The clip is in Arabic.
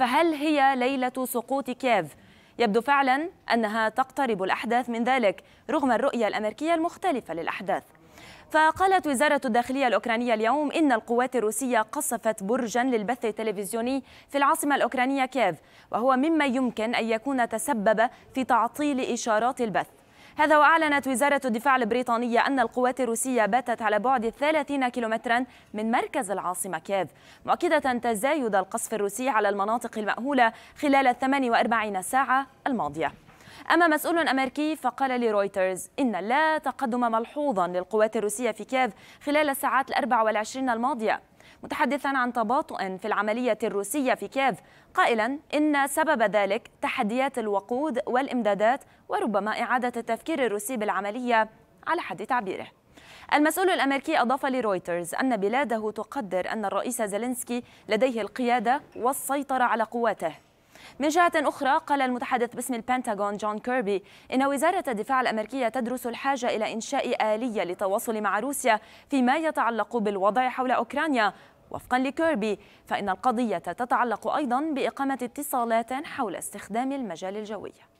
فهل هي ليلة سقوط كييف؟ يبدو فعلا أنها تقترب الأحداث من ذلك رغم الرؤية الأمريكية المختلفة للأحداث فقالت وزارة الداخلية الأوكرانية اليوم إن القوات الروسية قصفت برجا للبث التلفزيوني في العاصمة الأوكرانية كييف وهو مما يمكن أن يكون تسبب في تعطيل إشارات البث هذا وأعلنت وزارة الدفاع البريطانية أن القوات الروسية باتت على بعد 30 كيلومترا من مركز العاصمة كييف مؤكدة تزايد القصف الروسي على المناطق المأهولة خلال ال 48 ساعة الماضية أما مسؤول أمريكي فقال لرويترز إن لا تقدم ملحوظا للقوات الروسية في كييف خلال الساعات الأربع والعشرين الماضية متحدثا عن تباطؤ في العملية الروسية في كييف قائلا إن سبب ذلك تحديات الوقود والإمدادات وربما إعادة التفكير الروسي بالعملية على حد تعبيره المسؤول الأمريكي أضاف لرويترز أن بلاده تقدر أن الرئيس زيلينسكي لديه القيادة والسيطرة على قواته من جهة أخرى قال المتحدث باسم البنتاغون جون كيربي إن وزارة الدفاع الأمريكية تدرس الحاجة إلى إنشاء آلية للتواصل مع روسيا فيما يتعلق بالوضع حول أوكرانيا وفقا لكيربي فإن القضية تتعلق أيضا بإقامة اتصالات حول استخدام المجال الجوي